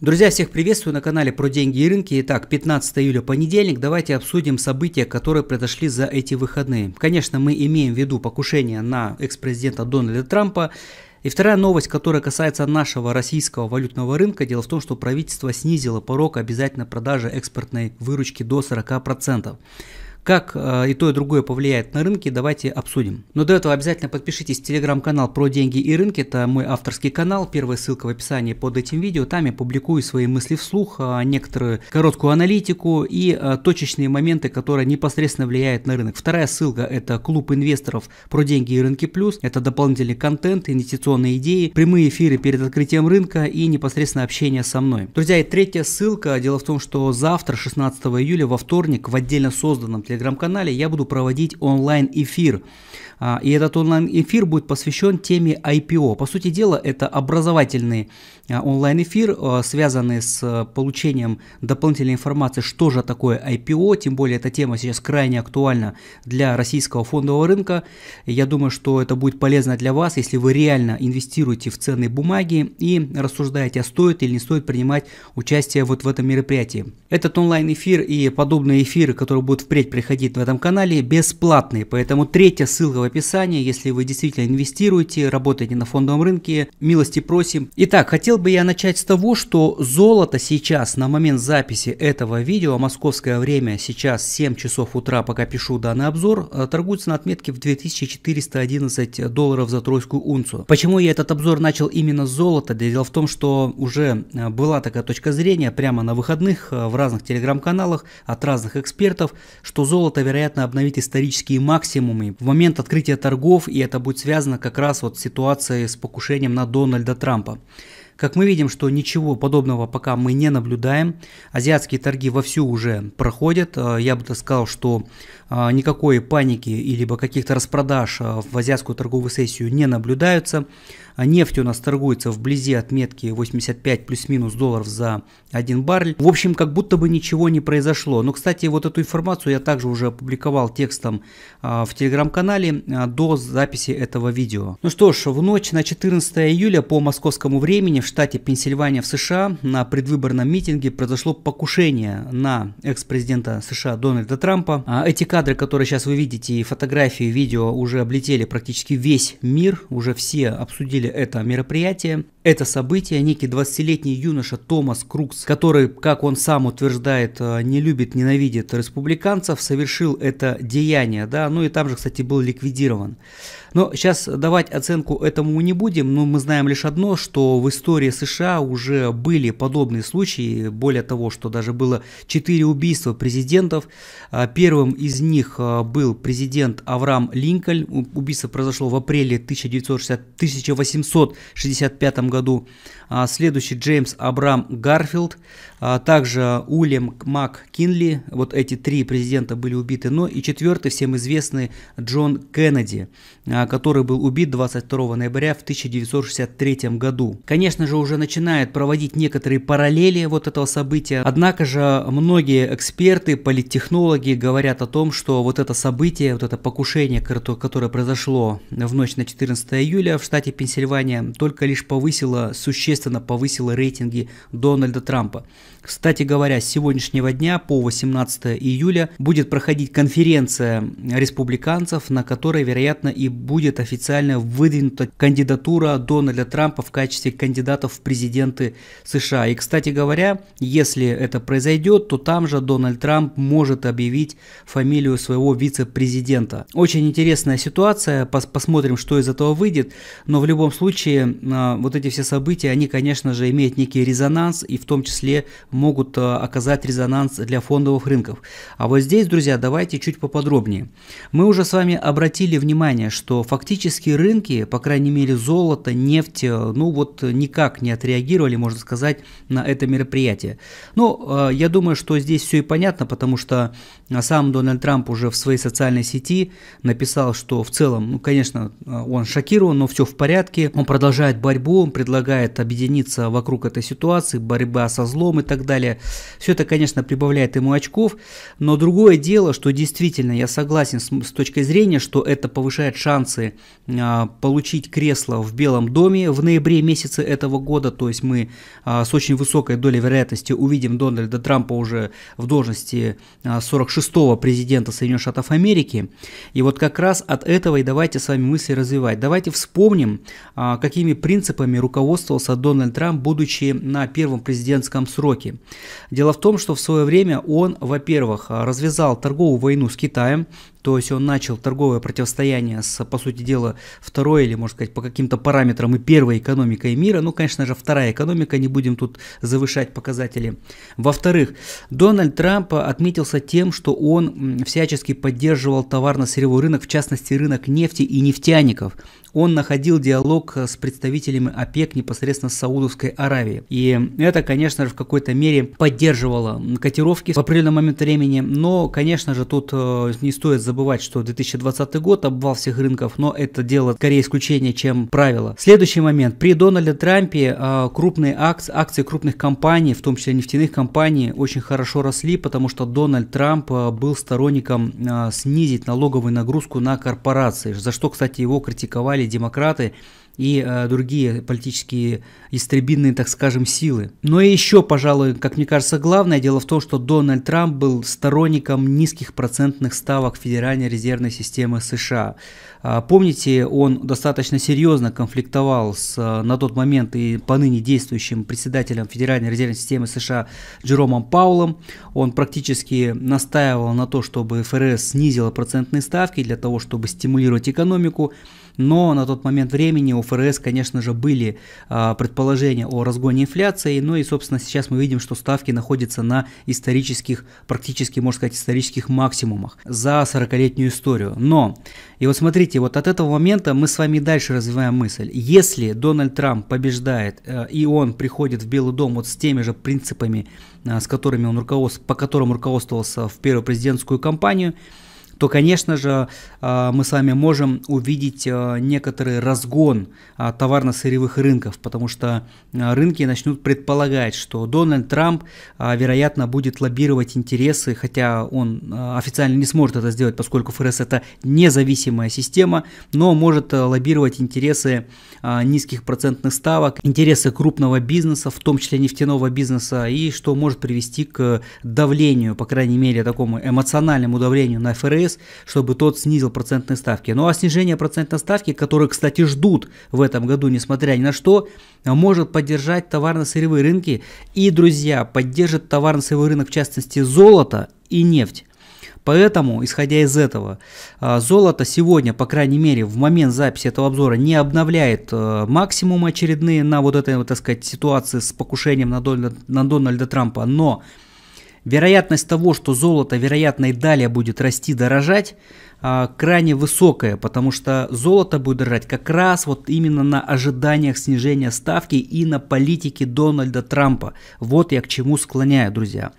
Друзья, всех приветствую на канале про деньги и рынки. Итак, 15 июля, понедельник. Давайте обсудим события, которые произошли за эти выходные. Конечно, мы имеем в виду покушение на экс-президента Дональда Трампа. И вторая новость, которая касается нашего российского валютного рынка, дело в том, что правительство снизило порог обязательной продажи экспортной выручки до 40%. Как э, и то, и другое повлияет на рынки, давайте обсудим. Но до этого обязательно подпишитесь в телеграм-канал про деньги и рынки. Это мой авторский канал. Первая ссылка в описании под этим видео. Там я публикую свои мысли вслух, э, некоторую короткую аналитику и э, точечные моменты, которые непосредственно влияют на рынок. Вторая ссылка – это клуб инвесторов про деньги и рынки плюс. Это дополнительный контент, инвестиционные идеи, прямые эфиры перед открытием рынка и непосредственно общение со мной. Друзья, и третья ссылка. Дело в том, что завтра, 16 июля, во вторник, в отдельно созданном телеграм телеграм-канале я буду проводить онлайн-эфир. А, и этот онлайн-эфир будет посвящен теме IPO. По сути дела, это образовательный а, онлайн-эфир, а, связанный с э, получением дополнительной информации, что же такое IPO, тем более эта тема сейчас крайне актуальна для российского фондового рынка. Я думаю, что это будет полезно для вас, если вы реально инвестируете в ценные бумаги и рассуждаете, а стоит или не стоит принимать участие вот в этом мероприятии. Этот онлайн-эфир и подобные эфиры, которые будут впредь приходить в этом канале, бесплатные, поэтому третья ссылка в описания. Если вы действительно инвестируете, работаете на фондовом рынке, милости просим. Итак, хотел бы я начать с того, что золото сейчас, на момент записи этого видео, а московское время сейчас 7 часов утра, пока пишу данный обзор, э, торгуется на отметке в 2411 долларов за тройскую унцию. Почему я этот обзор начал именно с золота? Дело в том, что уже э, была такая точка зрения прямо на выходных э, в разных телеграм-каналах от разных экспертов, что золото, вероятно, обновит исторические максимумы в момент открытия открытие торгов, и это будет связано как раз вот с ситуацией с покушением на Дональда Трампа. Как мы видим, что ничего подобного пока мы не наблюдаем. Азиатские торги вовсю уже проходят. Э, я бы сказал, что э, никакой паники или каких-то распродаж э, в азиатскую торговую сессию не наблюдаются. А нефть у нас торгуется вблизи отметки 85 плюс-минус долларов за 1 баррель. В общем, как будто бы ничего не произошло. Но, кстати, вот эту информацию я также уже опубликовал текстом а, в телеграм-канале а, до записи этого видео. Ну что ж, в ночь на 14 июля по московскому времени в штате Пенсильвания в США на предвыборном митинге произошло покушение на экс-президента США Дональда Трампа. Эти кадры, которые сейчас вы видите, и фотографии, и видео уже облетели практически весь мир, уже все обсудили проводили это мероприятие. Это событие некий 20-летний юноша Томас Крукс, который, как он сам утверждает, э, не любит, ненавидит республиканцев, совершил это деяние, да, ну и там же, кстати, был ликвидирован. Но сейчас давать оценку этому не будем, но мы знаем лишь одно, что в истории США уже были подобные случаи, более того, что даже было 4 убийства президентов. А, первым из них а, был президент Авраам Линкольн, убийство произошло в апреле 1960, 1860 1765 году. А следующий Джеймс Абрам Гарфилд а, также Уильям Мак Кинли, вот эти три президента были убиты, но ну и четвертый всем известный Джон Кеннеди, а, который был убит 22 ноября в 1963 году. Конечно же, уже начинает проводить некоторые параллели вот этого события, однако же многие эксперты, политтехнологи говорят о том, что вот это событие, вот это покушение, которое произошло в ночь на 14 июля в штате Пенсильвания, только лишь повысило, существенно повысило рейтинги Дональда Трампа. Кстати говоря, с сегодняшнего дня по 18 июля будет проходить конференция республиканцев, на которой, вероятно, и будет официально выдвинута кандидатура Дональда Трампа в качестве кандидата в президенты США. И, кстати говоря, если это произойдет, то там же Дональд Трамп может объявить фамилию своего вице-президента. Очень интересная ситуация, пос посмотрим, что из этого выйдет, но в любом случае а, вот эти все события, они, конечно же, имеют некий резонанс, и в том числе могут э, оказать резонанс для фондовых рынков. А вот здесь, друзья, давайте чуть поподробнее. Мы уже с вами обратили внимание, что фактически рынки, по крайней мере золото, нефть, э, ну вот никак не отреагировали, можно сказать, на это мероприятие. Но ну, э, я думаю, что здесь все и понятно, потому что сам Дональд Трамп уже в своей социальной сети написал, что в целом, ну, конечно, он шокирован, но все в порядке, он продолжает борьбу, он предлагает объединиться вокруг этой ситуации, борьба со злом и так далее. Все это, конечно, прибавляет ему очков, но другое дело, что действительно я согласен с, с точки зрения, что это повышает шансы э, получить кресло в Белом доме в ноябре месяце этого года, то есть мы э, с очень высокой долей вероятности увидим Дональда Трампа уже в должности э, а, 46-го президента Соединенных Штатов Америки. И вот как раз от этого и давайте с вами мысли развивать. Давайте вспомним, какими принципами руководствовался Дональд Трамп, будучи на первом президентском сроке Востоке. Дело в том, что в свое время он, во-первых, развязал торговую войну с Китаем, то есть он начал торговое противостояние с, по сути дела, второй или, можно сказать, по каким-то параметрам и первой экономикой мира. Ну, конечно же, вторая экономика, не будем тут завышать показатели. Во-вторых, Дональд Трамп отметился тем, что он всячески поддерживал товарно-сырьевой рынок, в частности, рынок нефти и нефтяников. Он находил диалог э, с представителями ОПЕК непосредственно с Саудовской Аравией. И это, конечно же, в какой-то мере поддерживало котировки в определенный момент времени. Но, конечно же, тут э, не стоит забывать, что 2020 год, обвал всех рынков, но это дело скорее исключение, чем правило. Следующий момент. При Дональде Трампе э, крупные акции, акции крупных компаний, в том числе нефтяных компаний, очень хорошо росли, потому что Дональд Трамп э, был сторонником э, снизить налоговую нагрузку на корпорации, за что, кстати, его критиковали демократы и э, другие политические истребинные, так скажем, силы. Но и еще, пожалуй, как мне кажется, главное дело в том, что Дональд Трамп был сторонником низких процентных ставок Федеральной резервной системы США. А, помните, он достаточно серьезно конфликтовал с э, на тот момент и поныне действующим председателем Федеральной резервной системы США Джеромом Паулом. Он практически настаивал на то, чтобы ФРС снизила процентные ставки для того, чтобы стимулировать экономику, но на тот момент времени у ФРС, конечно же, были а, предположения о разгоне инфляции, ну и, собственно, сейчас мы видим, что ставки находятся на исторических, практически, можно сказать, исторических максимумах за 40-летнюю историю. Но, и вот смотрите, вот от этого момента мы с вами дальше развиваем мысль. Если Дональд Трамп побеждает, э, и он приходит в Белый дом вот с теми же принципами, э, с которыми он руководствовался, по которым руководствовался в первую президентскую кампанию, то, конечно же, а, мы с вами можем увидеть а, некоторый разгон а, товарно-сырьевых рынков, потому что рынки начнут предполагать, что Дональд Трамп, вероятно, будет лоббировать интересы, хотя он официально не сможет это сделать, поскольку ФРС это независимая система, но может лоббировать интересы низких процентных ставок, интересы крупного бизнеса, в том числе нефтяного бизнеса, и что может привести к давлению, по крайней мере, такому эмоциональному давлению на ФРС, ФРС, чтобы тот снизил процентные ставки. Ну а снижение процентной ставки, которые, кстати, ждут в этом году, несмотря ни на что, может поддержать товарно-сырьевые рынки и, друзья, поддержит товарно сырьевый рынок, в частности, золото и нефть. Поэтому, исходя из этого, а, золото сегодня, по крайней мере, в момент записи этого обзора не обновляет а, максимум очередные на вот этой, вот, так сказать, ситуации с покушением на Дональда, на Дональда Трампа, но Вероятность того, что золото, вероятно, и далее будет расти, дорожать, а, крайне высокая, потому что золото будет дорожать как раз вот именно на ожиданиях снижения ставки и на политике Дональда Трампа. Вот я к чему склоняю, друзья.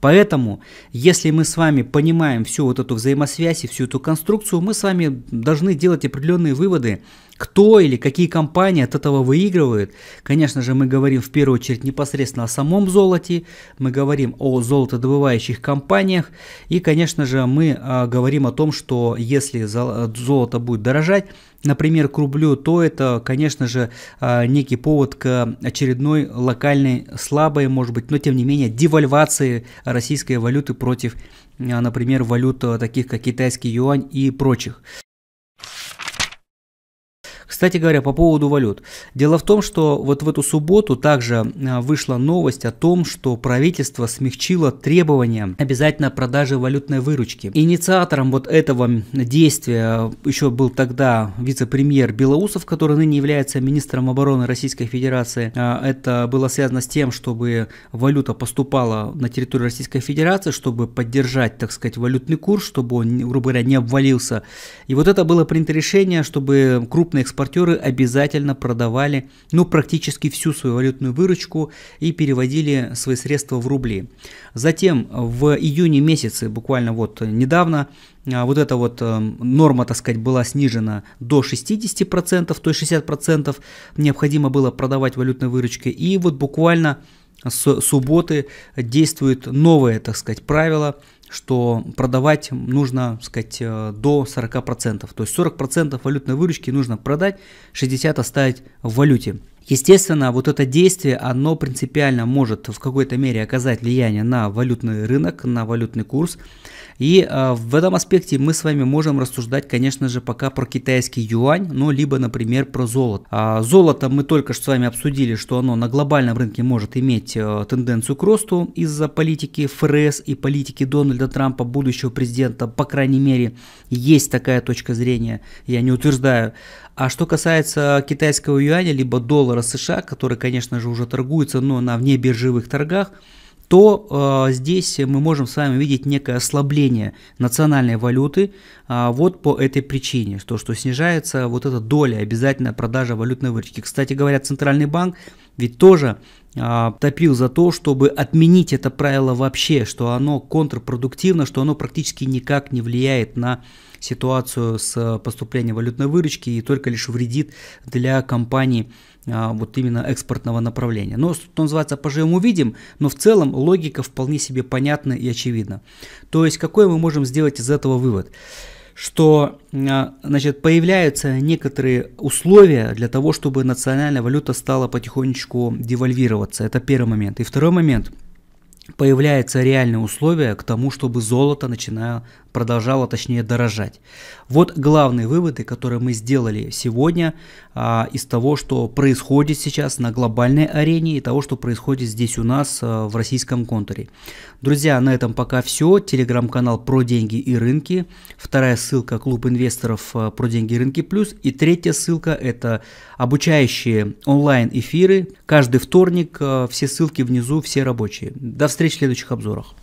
Поэтому, если мы с вами понимаем всю вот эту взаимосвязь и всю эту конструкцию, мы с вами должны делать определенные выводы кто или какие компании от этого выигрывают? Конечно же, мы говорим в первую очередь непосредственно о самом золоте, мы говорим о золотодобывающих компаниях, и, конечно же, мы а, говорим о том, что если золото будет дорожать, например, к рублю, то это, конечно же, а, некий повод к очередной локальной слабой, может быть, но тем не менее, девальвации российской валюты против, а, например, валют таких как китайский юань и прочих. Кстати говоря, по поводу валют. Дело в том, что вот в эту субботу также э, вышла новость о том, что правительство смягчило требования обязательно продажи валютной выручки. Инициатором вот этого действия э, еще был тогда вице-премьер Белоусов, который ныне является министром обороны Российской Федерации. Э, это было связано с тем, чтобы валюта поступала на территорию Российской Федерации, чтобы поддержать, так сказать, валютный курс, чтобы он, грубо говоря, не обвалился. И вот это было принято решение, чтобы крупные экспортеры импортеры обязательно продавали ну, практически всю свою валютную выручку и переводили свои средства в рубли. Затем в июне месяце, буквально вот недавно, а, вот эта вот э, норма, так сказать, была снижена до 60%, то есть 60% необходимо было продавать валютной выручки. И вот буквально с субботы действует новое, так сказать, правило – что продавать нужно, сказать, э, до 40%. То есть 40% валютной выручки нужно продать, 60% оставить в валюте. Естественно, вот это действие, оно принципиально может в какой-то мере оказать влияние на валютный рынок, на валютный курс. И э, в этом аспекте мы с вами можем рассуждать, конечно же, пока про китайский юань, ну, либо, например, про золото. А золото мы только что с вами обсудили, что оно на глобальном рынке может иметь э, тенденцию к росту из-за политики ФРС и политики Дональда Трампа, будущего президента, по крайней мере, есть такая точка зрения, я не утверждаю. А что касается китайского юаня, либо доллара США, который, конечно же, уже торгуется, но на внебиржевых торгах, то э, здесь мы можем с вами видеть некое ослабление национальной валюты э, вот по этой причине, что, что снижается вот эта доля обязательно продажа валютной выручки. Кстати говоря, Центральный банк ведь тоже э, топил за то, чтобы отменить это правило вообще, что оно контрпродуктивно, что оно практически никак не влияет на ситуацию с э, поступлением валютной выручки и только лишь вредит для компаний а, вот именно экспортного направления. Но, что называется, поживем увидим, но в целом логика вполне себе понятна и очевидна. То есть, какой мы можем сделать из этого вывод? что а, значит, появляются некоторые условия для того, чтобы национальная валюта стала потихонечку девальвироваться. Это первый момент. И второй момент – появляются реальные условия к тому, чтобы золото начинало, продолжала, точнее, дорожать. Вот главные выводы, которые мы сделали сегодня а, из того, что происходит сейчас на глобальной арене и того, что происходит здесь у нас а, в российском контуре. Друзья, на этом пока все. Телеграм-канал «Про деньги и рынки». Вторая ссылка – клуб инвесторов а, «Про деньги и рынки плюс». И третья ссылка – это обучающие онлайн-эфиры. Каждый вторник. А, все ссылки внизу, все рабочие. До встречи в следующих обзорах.